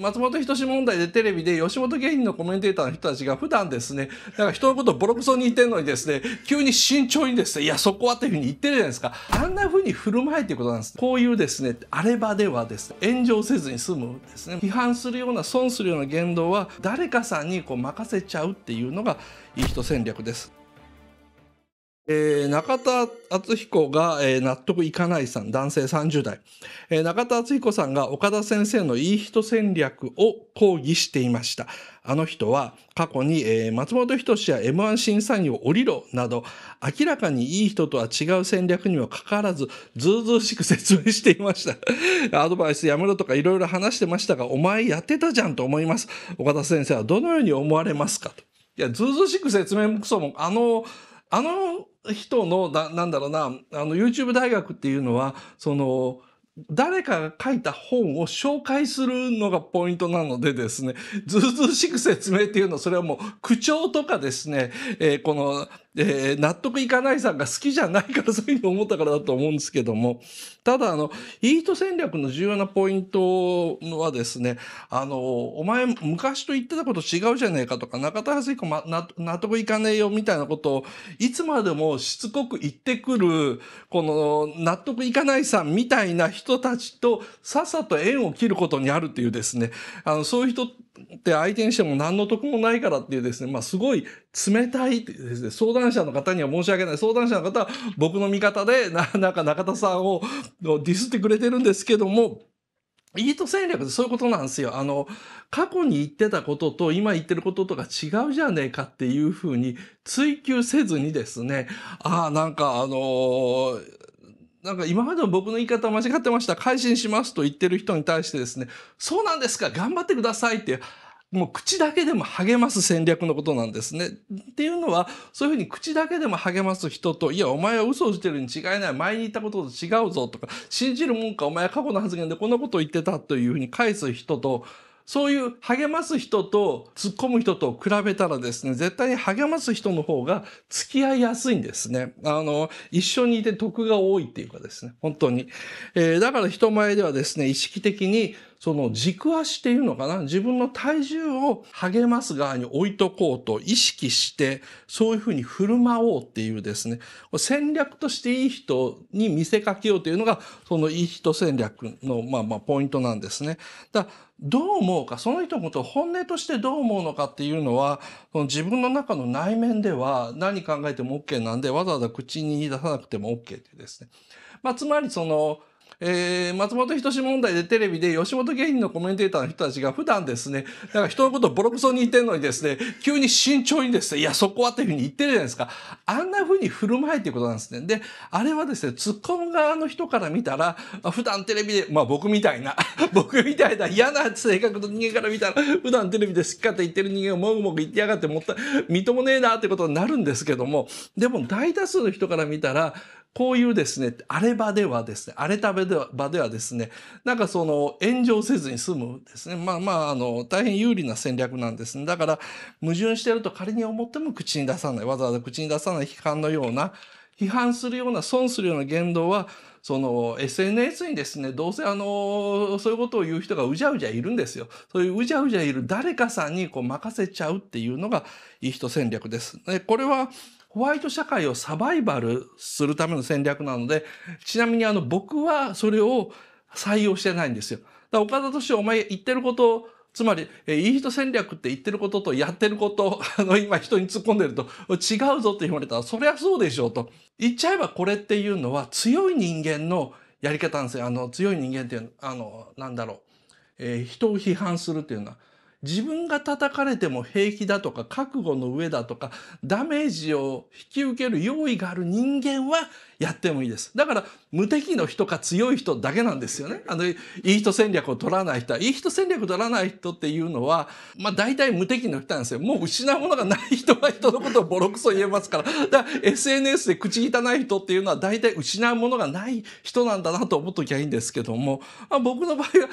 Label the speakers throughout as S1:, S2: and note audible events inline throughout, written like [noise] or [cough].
S1: 松本人志問題でテレビで吉本芸人のコメンテーターの人たちが普段ですね、なんか人のことボロクソに言ってんのにですね、急に慎重にですね、いや、そこはっていうふうに言ってるじゃないですか。あんなふうに振る舞いっていうことなんです。こういうですね、あれ場ではですね、炎上せずに済むですね、批判するような、損するような言動は誰かさんにこう任せちゃうっていうのがいい人戦略です。えー、中田敦彦が、えー、納得いかないさん、男性30代、えー、中田敦彦さんが岡田先生のいい人戦略を抗議していました。あの人は過去に、えー、松本人志や M1 審査員を降りろなど、明らかにいい人とは違う戦略にもかかわらず、ずうずうしく説明していました。[laughs] アドバイスやめろとかいろいろ話してましたが、お前やってたじゃんと思います。岡田先生はどのように思われますかと。いや、ずうずうしく説明もくそも、あの、あの人のな、なんだろうな、あの YouTube 大学っていうのは、その、誰かが書いた本を紹介するのがポイントなのでですね、ずうずうしく説明っていうのは、それはもう口調とかですね、えー、このえー、納得いかないさんが好きじゃないからそういうふうに思ったからだと思うんですけども、ただあの、イート戦略の重要なポイントはですね、あの、お前昔と言ってたこと違うじゃねえかとか、中田敦彦、ま、納得いかねえよみたいなことを、いつまでもしつこく言ってくる、この納得いかないさんみたいな人たちと、さっさと縁を切ることにあるっていうですね、あの、そういう人って相手にしても何の得もないからっていうですね、まあすごい冷たいってですね、相談者の方には申し訳ない。相談者の方は僕の味方で、な、なんか中田さんをディスってくれてるんですけども、イート戦略ってそういうことなんですよ。あの、過去に言ってたことと今言ってることとか違うじゃねえかっていうふうに追求せずにですね、ああ、なんかあのーなんか今までの僕の言い方間違ってました。改心しますと言ってる人に対してですね、そうなんですか頑張ってくださいって、もう口だけでも励ます戦略のことなんですね。っていうのは、そういうふうに口だけでも励ます人と、いや、お前は嘘をしてるに違いない。前に言ったことと違うぞとか、信じるもんか、お前は過去の発言でこんなことを言ってたというふうに返す人と、そういう励ます人と突っ込む人と比べたらですね、絶対に励ます人の方が付き合いやすいんですね。あの、一緒にいて得が多いっていうかですね、本当に。えー、だから人前ではですね、意識的にその軸足っていうのかな自分の体重を励ます側に置いとこうと意識して、そういうふうに振る舞おうっていうですね、戦略としていい人に見せかけようというのが、そのいい人戦略の、まあまあ、ポイントなんですね。だどう思うか、その人のことを本音としてどう思うのかっていうのは、その自分の中の内面では何考えても OK なんで、わざわざ口に出さなくても OK ってですね。まあ、つまりその、えー、松本人志問題でテレビで吉本芸人のコメンテーターの人たちが普段ですね、なんか人のことをボロクソに言ってるのにですね、急に慎重にですね、いや、そこはっていうふうに言ってるじゃないですか。あんなふうに振る舞いっていうことなんですね。で、あれはですね、突っ込む側の人から見たら、普段テレビで、まあ僕みたいな、[laughs] 僕みたいな嫌な性格の人間から見たら、普段テレビで好き勝手言ってる人間をもぐもぐ言ってやがってもった、みともねえなってことになるんですけども、でも大多数の人から見たら、こういうですね、荒れ場ではですね、荒れた場では場ではですね、なんかその炎上せずに済むですね、まあまあ、あの、大変有利な戦略なんですね。だから、矛盾してると仮に思っても口に出さない、わざわざ口に出さない批判のような、批判するような、損するような言動は、その SNS にですね、どうせあの、そういうことを言う人がうじゃうじゃいるんですよ。そういううじゃうじゃいる誰かさんにこう任せちゃうっていうのがいい人戦略です。でこれは、ホワイト社会をサバイバルするための戦略なので、ちなみにあの僕はそれを採用してないんですよ。だから岡田敏夫お前言ってることをつまり、えー、いい人戦略って言ってることとやってること、あの、今人に突っ込んでると、違うぞって言われたら、そりゃそうでしょうと。言っちゃえばこれっていうのは強い人間のやり方なんですよ。あの、強い人間っていうあの、なんだろう。えー、人を批判するっていうのは、自分が叩かれても平気だとか覚悟の上だとかダメージを引き受ける用意がある人間はやってもいいです。だから無敵の人か強い人だけなんですよね。あの、いい人戦略を取らない人は、いい人戦略を取らない人っていうのは、まあ大体無敵の人なんですよ。もう失うものがない人は人のことをボロクソ言えますから。だから SNS で口汚い人っていうのは大体失うものがない人なんだなと思っときゃいいんですけども、まあ、僕の場合は、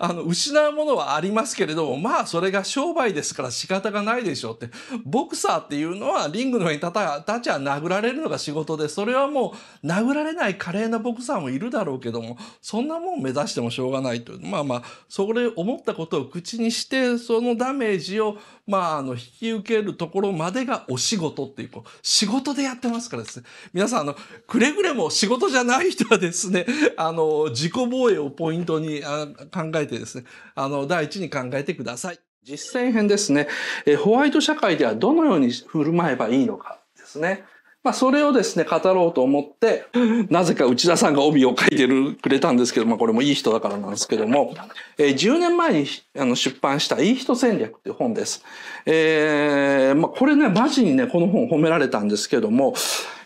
S1: あの、失うものはありますけれども、まあそれが商売ですから仕方がないでしょうって。ボクサーっていうのはリングの上に立ちゃ殴られるのが仕事で、それはもう殴られない華麗なボクサーもいるだろうけども、そんなもん目指してもしょうがないと。まあまあ、それ思ったことを口にして、そのダメージを、まあ、あの、引き受けるところまでがお仕事っていう、こう、仕事でやってますからですね。皆さん、あの、くれぐれも仕事じゃない人はですね、[laughs] あの、自己防衛をポイントにあ考えてですね、あの、第一に考えてください。実践編ですね。えホワイト社会ではどのように振る舞えばいいのかですね。まあ、それをですね、語ろうと思って、[laughs] なぜか内田さんが帯を書いてるくれたんですけど、まあ、これもいい人だからなんですけども、えー、10年前にあの出版したいい人戦略っていう本です。えー、まあ、これね、マジにね、この本褒められたんですけども、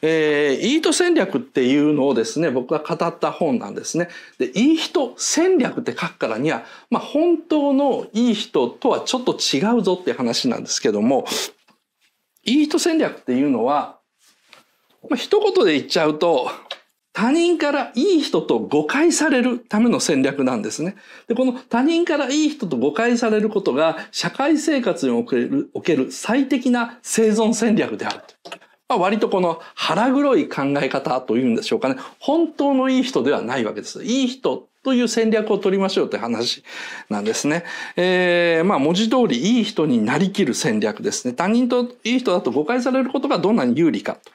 S1: えー、いい人戦略っていうのをですね、僕が語った本なんですね。で、いい人戦略って書くからには、まあ、本当のいい人とはちょっと違うぞっていう話なんですけども、いい人戦略っていうのは、まあ、一言で言っちゃうと、他人からいい人と誤解されるための戦略なんですね。で、この他人からいい人と誤解されることが社会生活におけるおける最適な生存戦略であると。まあ、割とこの腹黒い考え方というんでしょうかね。本当のいい人ではないわけです。いい人という戦略を取りましょうという話なんですね。えー、まあ文字通りいい人になりきる戦略ですね。他人といい人だと誤解されることがどんなに有利かと。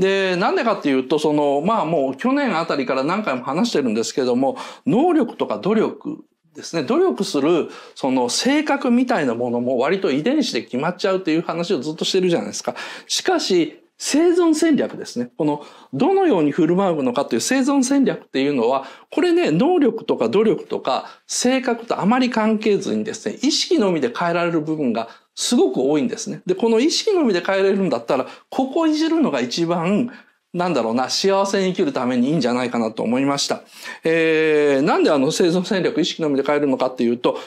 S1: で、なんでかっていうと、その、まあもう去年あたりから何回も話してるんですけども、能力とか努力ですね、努力するその性格みたいなものも割と遺伝子で決まっちゃうっていう話をずっとしてるじゃないですか。しかし、生存戦略ですね。この、どのように振る舞うのかという生存戦略っていうのは、これね、能力とか努力とか性格とあまり関係ずにですね、意識のみで変えられる部分がすごく多いんですね。で、この意識のみで変えれるんだったら、ここいじるのが一番なんだろうな、幸せに生きるためにいいんじゃないかなと思いました。えー、なんであの生存戦略意識のみで変えるのかっていうと、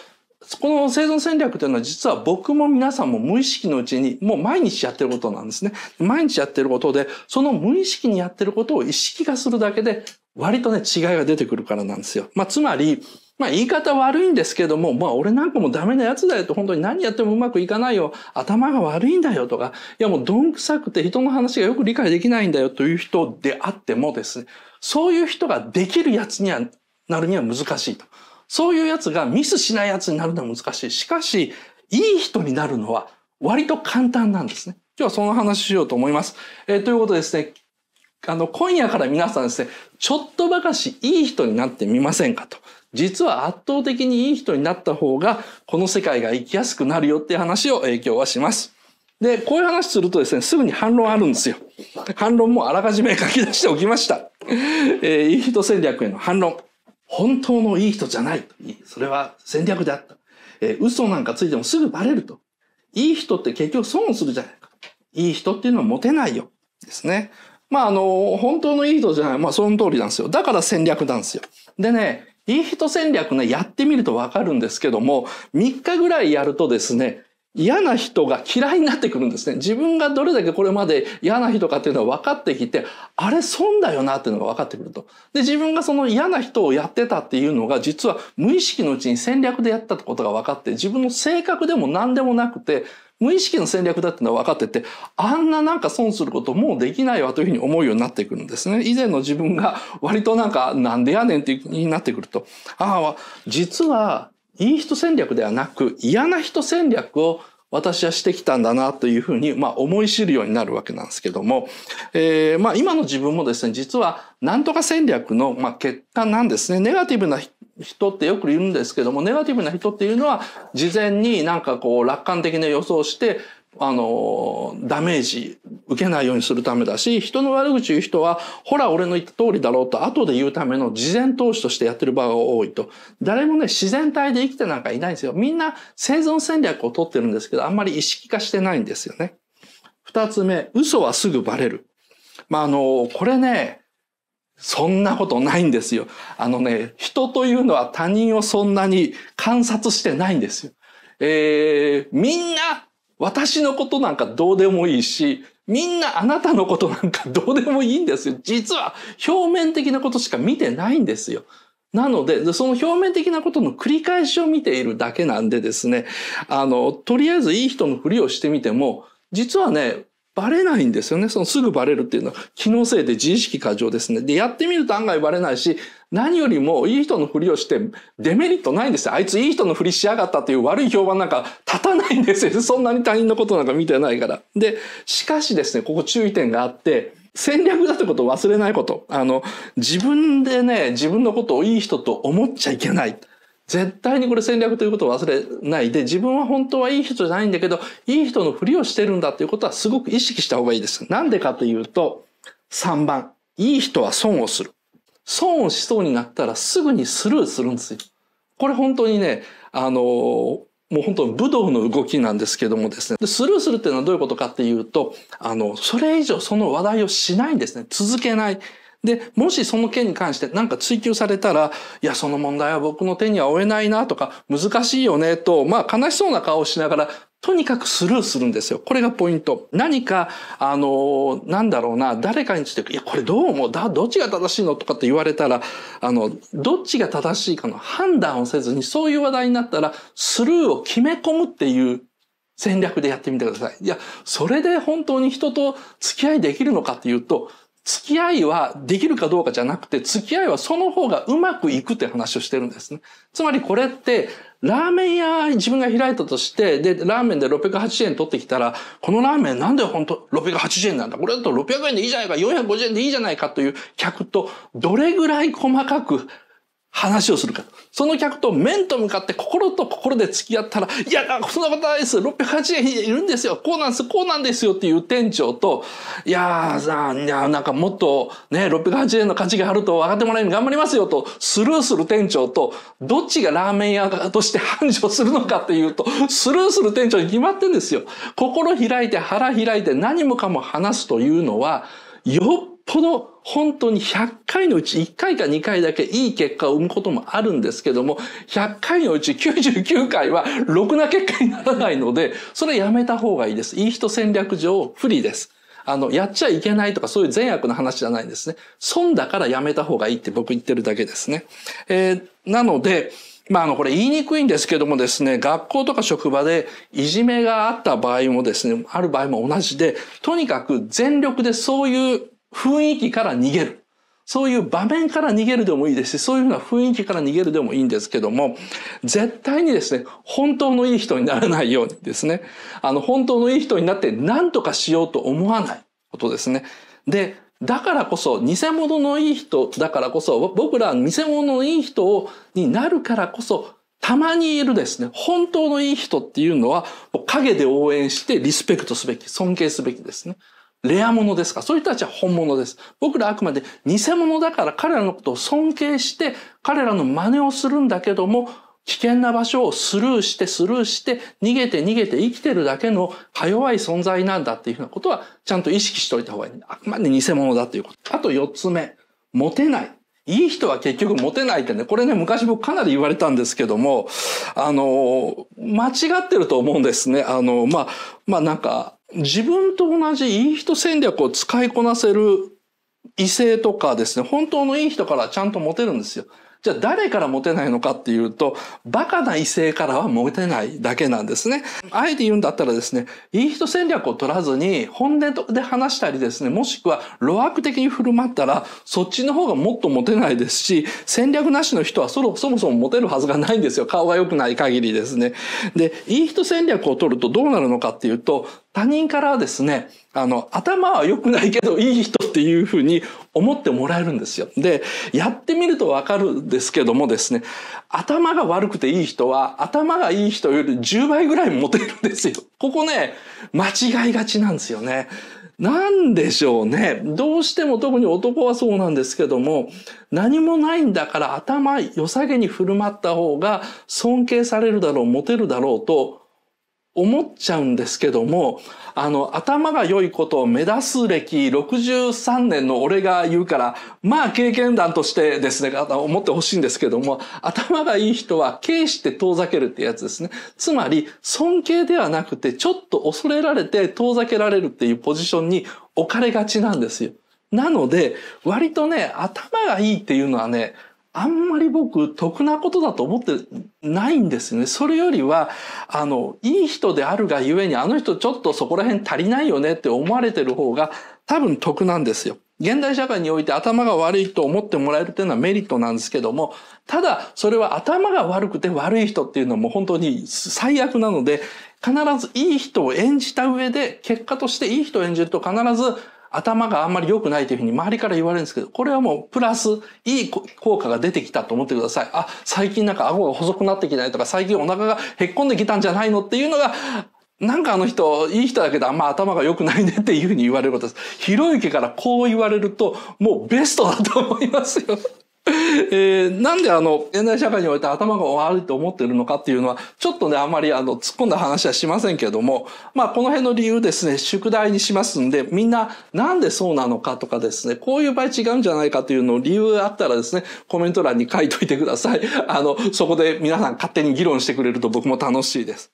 S1: この生存戦略というのは実は僕も皆さんも無意識のうちにもう毎日やってることなんですね。毎日やってることで、その無意識にやってることを意識化するだけで割とね違いが出てくるからなんですよ。まあ、つまり、まあ言い方悪いんですけども、まあ俺なんかもダメなやつだよと本当に何やってもうまくいかないよ。頭が悪いんだよとか、いやもうどんくさくて人の話がよく理解できないんだよという人であってもですね、そういう人ができるやつにはなるには難しいと。そういうやつがミスしないやつになるのは難しい。しかし、いい人になるのは割と簡単なんですね。今日はその話しようと思います。えー、ということですね、あの、今夜から皆さんですね、ちょっとばかしいい人になってみませんかと。実は圧倒的にいい人になった方がこの世界が生きやすくなるよっていう話を影響はします。で、こういう話するとですね、すぐに反論あるんですよ。反論もあらかじめ書き出しておきました。えー、いい人戦略への反論。本当のいい人じゃないと。それは戦略であった。えー、嘘なんかついてもすぐバレると。いい人って結局損をするじゃないか。いい人っていうのは持てないよ。ですね。まあ、あの、本当のいい人じゃない。まあ、その通りなんですよ。だから戦略なんですよ。でね、いい人戦略ね、やってみるとわかるんですけども、3日ぐらいやるとですね、嫌な人が嫌いになってくるんですね。自分がどれだけこれまで嫌な人かっていうのは分かってきて、あれ損だよなっていうのが分かってくると。で、自分がその嫌な人をやってたっていうのが、実は無意識のうちに戦略でやったことが分かって、自分の性格でも何でもなくて、無意識の戦略だってのは分かってて、あんななんか損することもうできないわというふうに思うようになってくるんですね。以前の自分が割となんかなんでやねんっていうになってくると、ああ、実はいい人戦略ではなく嫌な人戦略を私はしてきたんだなというふうに、まあ、思い知るようになるわけなんですけども、えー、まあ、今の自分もですね、実はなんとか戦略の、まあ、結果なんですね。ネガティブな人ってよくいるんですけども、ネガティブな人っていうのは、事前になんかこう楽観的な予想して、あの、ダメージ受けないようにするためだし、人の悪口言う人は、ほら、俺の言った通りだろうと、後で言うための事前投資としてやってる場が多いと。誰もね、自然体で生きてなんかいないんですよ。みんな生存戦略をとってるんですけど、あんまり意識化してないんですよね。二つ目、嘘はすぐバレる。まあ、あの、これね、そんなことないんですよ。あのね、人というのは他人をそんなに観察してないんですよ。えー、みんな私のことなんかどうでもいいし、みんなあなたのことなんか [laughs] どうでもいいんですよ。実は表面的なことしか見てないんですよ。なので、その表面的なことの繰り返しを見ているだけなんでですね、あの、とりあえずいい人のふりをしてみても、実はね、バレないんですよね。そのすぐバレるっていうのは、気のせいで自意識過剰ですね。で、やってみると案外バレないし、何よりもいい人のふりをして、デメリットないんですよ。あいついい人のふりしやがったという悪い評判なんか立たないんですよ。[laughs] そんなに他人のことなんか見てないから。で、しかしですね、ここ注意点があって、戦略だってことを忘れないこと。あの、自分でね、自分のことをいい人と思っちゃいけない。絶対にこれ戦略ということを忘れないで、自分は本当はいい人じゃないんだけど、いい人のふりをしてるんだということはすごく意識した方がいいです。なんでかというと、3番、いい人は損をする。損をしそうになったらすぐにスルーするんですよ。これ本当にね、あのもう本当武道の動きなんですけどもですねで。スルーするっていうのはどういうことかっていうと、あの、それ以上その話題をしないんですね。続けない。で、もしその件に関して何か追求されたら、いや、その問題は僕の手には負えないなとか、難しいよねと、まあ悲しそうな顔をしながら、とにかくスルーするんですよ。これがポイント。何か、あの、なんだろうな、誰かについて、いや、これどう思うだ、どっちが正しいのとかって言われたら、あの、どっちが正しいかの判断をせずに、そういう話題になったら、スルーを決め込むっていう戦略でやってみてください。いや、それで本当に人と付き合いできるのかっていうと、付き合いはできるかどうかじゃなくて、付き合いはその方がうまくいくって話をしてるんですね。つまりこれって、ラーメン屋自分が開いたとして、で、ラーメンで680円取ってきたら、このラーメンなんで本当680円なんだこれだと600円でいいじゃないか、450円でいいじゃないかという客と、どれぐらい細かく話をするか。その客と面と向かって心と心で付き合ったら、いや、そんなことないです。680円いるんですよ。こうなんです。こうなんですよ。っていう店長と、いやー、いやなんかもっとね、680円の価値があると分かってもらえるように頑張りますよと、スルーする店長と、どっちがラーメン屋として繁盛するのかっていうと、スルーする店長に決まってんですよ。心開いて腹開いて何もかも話すというのは、よっぽど本当に100回のうち1回か2回だけいい結果を生むこともあるんですけども、100回のうち99回はろくな結果にならないので、それやめた方がいいです。いい人戦略上不利です。あの、やっちゃいけないとかそういう善悪の話じゃないんですね。損だからやめた方がいいって僕言ってるだけですね。えー、なので、まあ、あの、これ言いにくいんですけどもですね、学校とか職場でいじめがあった場合もですね、ある場合も同じで、とにかく全力でそういう雰囲気から逃げる。そういう場面から逃げるでもいいですし、そういうふうな雰囲気から逃げるでもいいんですけども、絶対にですね、本当のいい人にならないようにですね、あの、本当のいい人になって何とかしようと思わないことですね。で、だからこそ、偽物のいい人だからこそ、僕ら偽物のいい人になるからこそ、たまにいるですね、本当のいい人っていうのは、影で応援してリスペクトすべき、尊敬すべきですね。レア物ですかそういう人たちは本物です。僕らあくまで偽物だから彼らのことを尊敬して彼らの真似をするんだけども危険な場所をスルーしてスルーして逃げて逃げて生きてるだけのか弱い存在なんだっていうふうなことはちゃんと意識しておいた方がいい。あくまで偽物だということ。あと四つ目。モテない。いい人は結局モテないってね、これね、昔僕かなり言われたんですけども、あの、間違ってると思うんですね。あの、まあ、まあなんか、自分と同じいい人戦略を使いこなせる異性とかですね、本当のいい人からちゃんと持てるんですよ。じゃあ誰からモテないのかっていうと、バカな異性からはモテないだけなんですね。あえて言うんだったらですね、いい人戦略を取らずに、本音で話したりですね、もしくは、露悪的に振る舞ったら、そっちの方がもっとモテないですし、戦略なしの人はそろそもそもモテるはずがないんですよ。顔が良くない限りですね。で、いい人戦略を取るとどうなるのかっていうと、他人からはですね、あの、頭は良くないけどいい人っていうふうに思ってもらえるんですよ。で、やってみるとわかるんですけどもですね、頭が悪くていい人は、頭がいい人より10倍ぐらいモテるんですよ。ここね、間違いがちなんですよね。なんでしょうね。どうしても特に男はそうなんですけども、何もないんだから頭良さげに振る舞った方が尊敬されるだろう、モテるだろうと思っちゃうんですけども、あの、頭が良いことを目指す歴63年の俺が言うから、まあ経験談としてですね、思ってほしいんですけども、頭がいい人は軽視して遠ざけるってやつですね。つまり、尊敬ではなくて、ちょっと恐れられて遠ざけられるっていうポジションに置かれがちなんですよ。なので、割とね、頭がいいっていうのはね、あんまり僕、得なことだと思ってないんですよね。それよりは、あの、いい人であるがゆえに、あの人ちょっとそこら辺足りないよねって思われてる方が多分得なんですよ。現代社会において頭が悪いと思ってもらえるっていうのはメリットなんですけども、ただ、それは頭が悪くて悪い人っていうのも本当に最悪なので、必ずいい人を演じた上で、結果としていい人を演じると必ず頭があんまり良くないというふうに周りから言われるんですけど、これはもうプラスいい効果が出てきたと思ってください。あ、最近なんか顎が細くなってきたりとか、最近お腹がへっこんできたんじゃないのっていうのが、なんかあの人、いい人だけどあんま頭が良くないねっていうふうに言われることです。ひろゆきからこう言われると、もうベストだと思いますよ。[laughs] えー、なんであの現代社会において頭が悪いと思ってるのかっていうのはちょっとねあまりあの突っ込んだ話はしませんけどもまあこの辺の理由ですね宿題にしますんでみんななんでそうなのかとかですねこういう場合違うんじゃないかというのを理由があったらですねコメント欄に書いといてください [laughs] あのそこで皆さん勝手に議論してくれると僕も楽しいです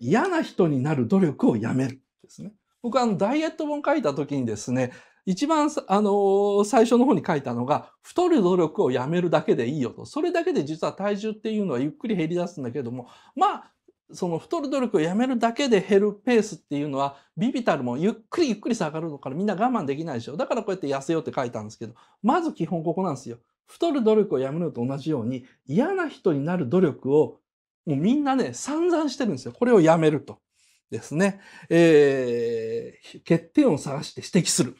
S1: 嫌な人になる努力をやめるですね僕はあのダイエット本書いた時にですね一番、あのー、最初の方に書いたのが、太る努力をやめるだけでいいよと。それだけで実は体重っていうのはゆっくり減り出すんだけども、まあ、その太る努力をやめるだけで減るペースっていうのは、ビビたるもゆっくりゆっくり下がるのからみんな我慢できないでしょ。だからこうやって痩せようって書いたんですけど、まず基本ここなんですよ。太る努力をやめるのと同じように、嫌な人になる努力を、もうみんなね、散々してるんですよ。これをやめると。ですね。えー、欠点を探して指摘する。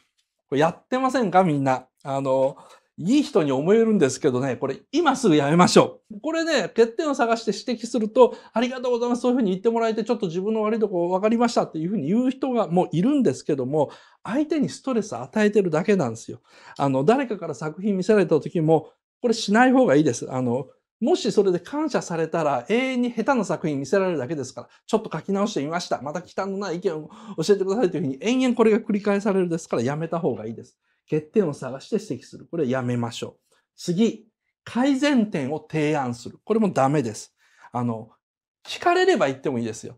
S1: これやってませんかみんな。あの、いい人に思えるんですけどね、これ今すぐやめましょう。これね、欠点を探して指摘すると、ありがとうございます。そういうふうに言ってもらえて、ちょっと自分の悪いとこ分かりましたっていうふうに言う人がもういるんですけども、相手にストレス与えてるだけなんですよ。あの、誰かから作品見せられた時も、これしない方がいいです。あの、もしそれで感謝されたら永遠に下手な作品見せられるだけですから、ちょっと書き直してみました。また忌憚のない意見を教えてくださいというふうに延々これが繰り返されるですからやめた方がいいです。欠点を探して指摘する。これやめましょう。次、改善点を提案する。これもダメです。あの、聞かれれば言ってもいいですよ。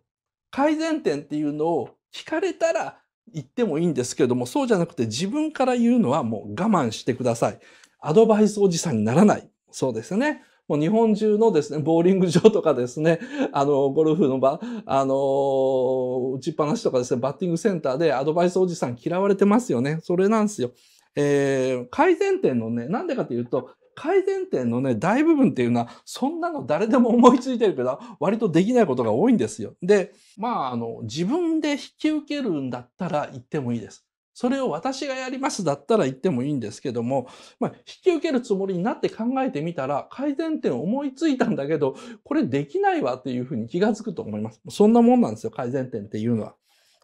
S1: 改善点っていうのを聞かれたら言ってもいいんですけれども、そうじゃなくて自分から言うのはもう我慢してください。アドバイスおじさんにならない。そうですね。もう日本中のですね、ボーリング場とかですね、あの、ゴルフの場、あの、打ちっぱなしとかですね、バッティングセンターでアドバイスおじさん嫌われてますよね。それなんですよ。えー、改善点のね、なんでかというと、改善点のね、大部分っていうのは、そんなの誰でも思いついてるけど、割とできないことが多いんですよ。で、まあ、あの、自分で引き受けるんだったら言ってもいいです。それを私がやりますだったら言ってもいいんですけども、まあ、引き受けるつもりになって考えてみたら、改善点思いついたんだけど、これできないわっていうふうに気がつくと思います。そんなもんなんですよ、改善点っていうのは。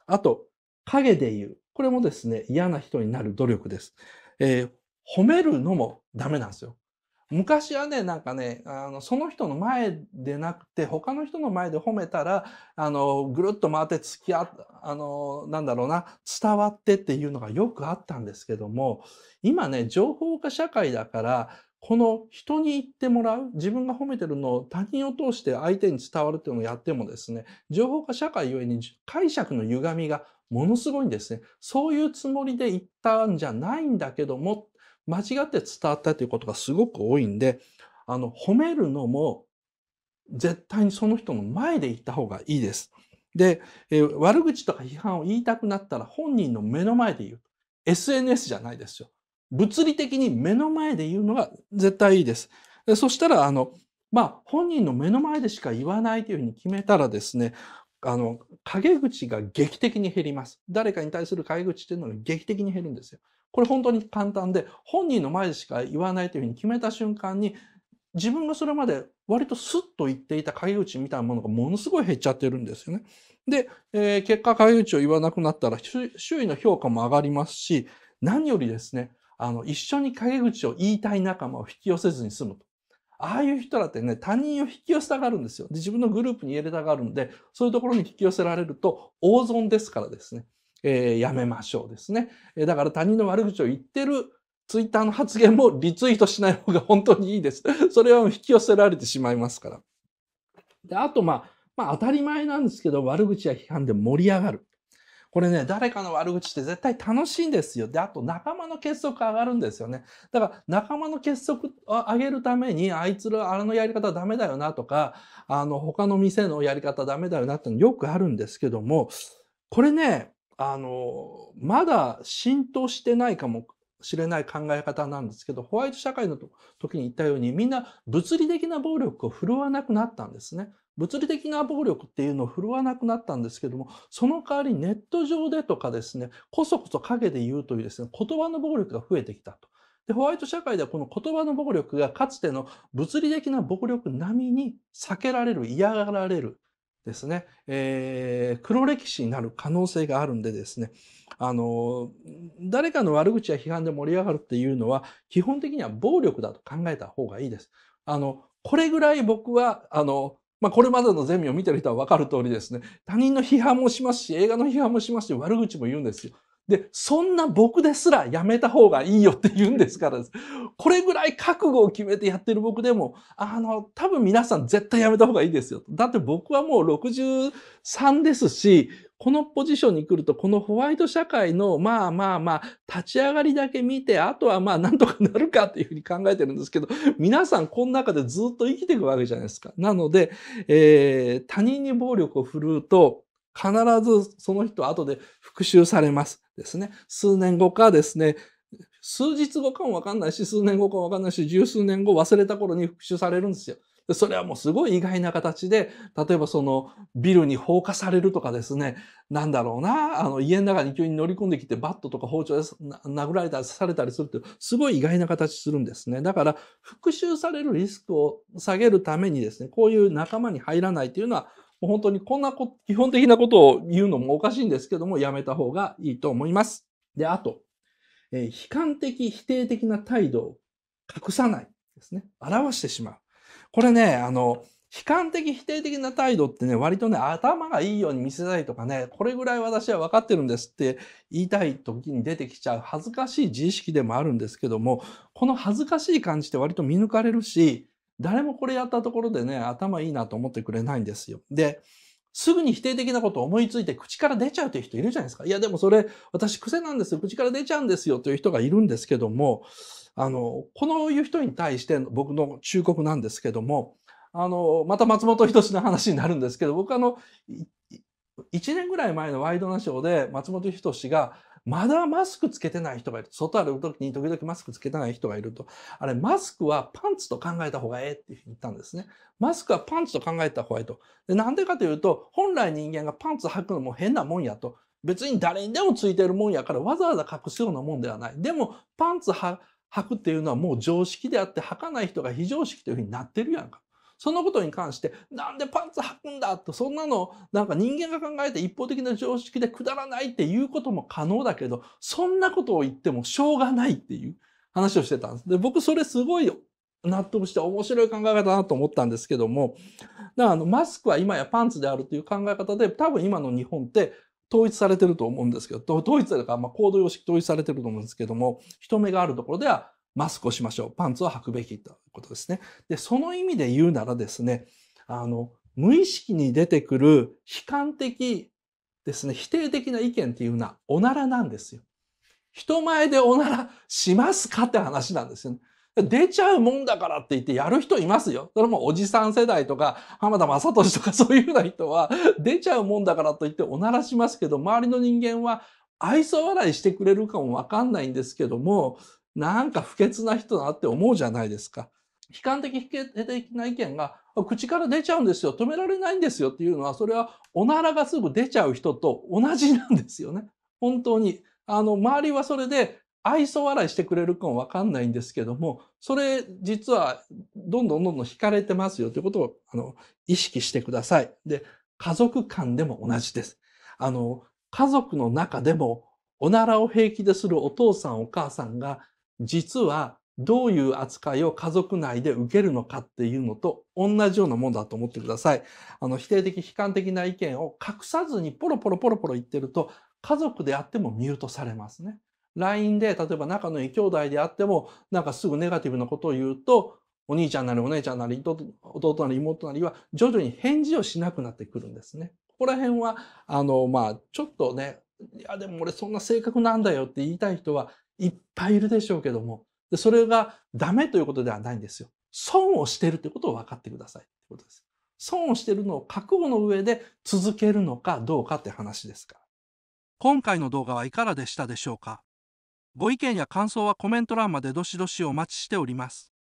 S1: あと、影で言う。これもですね、嫌な人になる努力です。えー、褒めるのもダメなんですよ。昔はね、なんかね、あの、その人の前でなくて、他の人の前で褒めたら、あの、ぐるっと回って付き合、あの、なんだろうな、伝わってっていうのがよくあったんですけども、今ね、情報化社会だから、この人に言ってもらう、自分が褒めてるのを他人を通して相手に伝わるっていうのをやってもですね、情報化社会ゆえに解釈の歪みがものすごいんですね。そういうつもりで言ったんじゃないんだけどもっ間違って伝わったということがすごく多いんで、あの、褒めるのも絶対にその人の前で言った方がいいです。で、えー、悪口とか批判を言いたくなったら本人の目の前で言う。SNS じゃないですよ。物理的に目の前で言うのが絶対いいです。でそしたら、あの、まあ、本人の目の前でしか言わないというふうに決めたらですね、あの、陰口が劇的に減ります。誰かに対する陰口っていうのが劇的に減るんですよ。これ本当に簡単で、本人の前でしか言わないというふうに決めた瞬間に、自分がそれまで割とスッと言っていた陰口みたいなものがものすごい減っちゃってるんですよね。で、えー、結果陰口を言わなくなったら周囲の評価も上がりますし、何よりですね、あの、一緒に陰口を言いたい仲間を引き寄せずに済むと。ああいう人だってね、他人を引き寄せたがるんですよ。で、自分のグループに入れたがるんで、そういうところに引き寄せられると、大損ですからですね。えー、やめましょうですね。えだから他人の悪口を言ってるツイッターの発言もリツイートしない方が本当にいいです。[laughs] それは引き寄せられてしまいますから。で、あと、まあ、まあ、当たり前なんですけど、悪口や批判で盛り上がる。これね、誰かの悪口って絶対楽しいんですよ。で、あと仲間の結束上がるんですよね。だから仲間の結束を上げるために、あいつら、あのやり方ダメだよなとか、あの、他の店のやり方ダメだよなってのよくあるんですけども、これね、あのまだ浸透してないかもしれない考え方なんですけどホワイト社会の時に言ったようにみんな物理的な暴力を振るわなくなったんですね。物理的な暴力っていうのを振るわなくなったんですけどもその代わりネット上でとかですねこそこそ陰で言うというですね言葉の暴力が増えてきたと。でホワイト社会ではこの言葉の暴力がかつての物理的な暴力並みに避けられる嫌がられるですね、えー、黒歴史になる可能性があるんでですね、あの、誰かの悪口や批判で盛り上がるっていうのは、基本的には暴力だと考えた方がいいです。あの、これぐらい僕は、あの、まあ、これまでのゼミを見てる人はわかる通りですね、他人の批判もしますし、映画の批判もしますし、悪口も言うんですよ。で、そんな僕ですらやめた方がいいよって言うんですからです。これぐらい覚悟を決めてやってる僕でも、あの、多分皆さん絶対やめた方がいいですよ。だって僕はもう63ですし、このポジションに来ると、このホワイト社会の、まあまあまあ、立ち上がりだけ見て、あとはまあなんとかなるかっていうふうに考えてるんですけど、皆さんこの中でずっと生きていくわけじゃないですか。なので、えー、他人に暴力を振るうと、必ずその人は後で復讐されますですね。数年後かですね、数日後かもわかんないし、数年後かもわかんないし、十数年後忘れた頃に復讐されるんですよ。それはもうすごい意外な形で、例えばそのビルに放火されるとかですね、なんだろうな、あの家の中に急に乗り込んできてバットとか包丁で殴られたり刺されたりするってすごい意外な形するんですね。だから復讐されるリスクを下げるためにですね、こういう仲間に入らないというのはもう本当にこんなこ基本的なことを言うのもおかしいんですけども、やめた方がいいと思います。で、あと、えー、悲観的、否定的な態度を隠さないですね。表してしまう。これね、あの、悲観的、否定的な態度ってね、割とね、頭がいいように見せたいとかね、これぐらい私は分かってるんですって言いたい時に出てきちゃう恥ずかしい自意識でもあるんですけども、この恥ずかしい感じって割と見抜かれるし、誰もこれやったところでね、頭いいなと思ってくれないんですよ。で、すぐに否定的なことを思いついて口から出ちゃうという人いるじゃないですか。いや、でもそれ、私癖なんですよ。口から出ちゃうんですよという人がいるんですけども、あの、このいう人に対して僕の忠告なんですけども、あの、また松本人志の話になるんですけど、僕あの、1年ぐらい前のワイドナショーで松本人志が、まだマスクつけてない人がいる。外歩く時に時々マスクつけてない人がいると、あれ、マスクはパンツと考えた方がええって言ったんですね。マスクはパンツと考えた方がええと。で、なんでかというと、本来人間がパンツ履くのも変なもんやと。別に誰にでもついてるもんやからわざわざ隠すようなもんではない。でも、パンツ履くっていうのはもう常識であって、履かない人が非常識というふうになってるやんか。そのことに関して、なんでパンツ履くんだと、そんなの、なんか人間が考えて一方的な常識でくだらないっていうことも可能だけど、そんなことを言ってもしょうがないっていう話をしてたんです。で、僕それすごい納得して面白い考え方だなと思ったんですけども、だからあのマスクは今やパンツであるという考え方で、多分今の日本って統一されてると思うんですけど、統一だから、ま行動様式統一されてると思うんですけども、人目があるところではマスクをしましょう。パンツを履くべきということですね。で、その意味で言うならですね、あの、無意識に出てくる悲観的ですね、否定的な意見っていうのはおならなんですよ。人前でおならしますかって話なんですよね。出ちゃうもんだからって言ってやる人いますよ。それもおじさん世代とか、浜田正俊とかそういうような人は、出ちゃうもんだからと言っておならしますけど、周りの人間は愛想笑いしてくれるかもわかんないんですけども、なんか不潔な人だって思うじゃないですか。悲観的、否定的な意見が口から出ちゃうんですよ。止められないんですよっていうのは、それはおならがすぐ出ちゃう人と同じなんですよね。本当に。あの、周りはそれで愛想笑いしてくれるかもわかんないんですけども、それ実はどんどんどんどん惹かれてますよということを、あの、意識してください。で、家族間でも同じです。あの、家族の中でもおならを平気でするお父さんお母さんが実はどういう扱いを家族内で受けるのかっていうのと同じようなものだと思ってください。あの否定的、悲観的な意見を隠さずにポロポロポロポロ言ってると家族であってもミュートされますね。LINE で例えば仲のいい兄弟であってもなんかすぐネガティブなことを言うとお兄ちゃんなりお姉ちゃんなり弟なり妹なりは徐々に返事をしなくなってくるんですね。ここら辺はあのまあちょっとねいやでも俺そんな性格なんだよって言いたい人はいっぱいいるでしょうけども、それがダメということではないんですよ。損をしているということを分かってくださいってことです。損をしているのを覚悟の上で続けるのかどうかって話ですから。今回の動画はいかがでしたでしょうかご意見や感想はコメント欄までどしどしお待ちしております。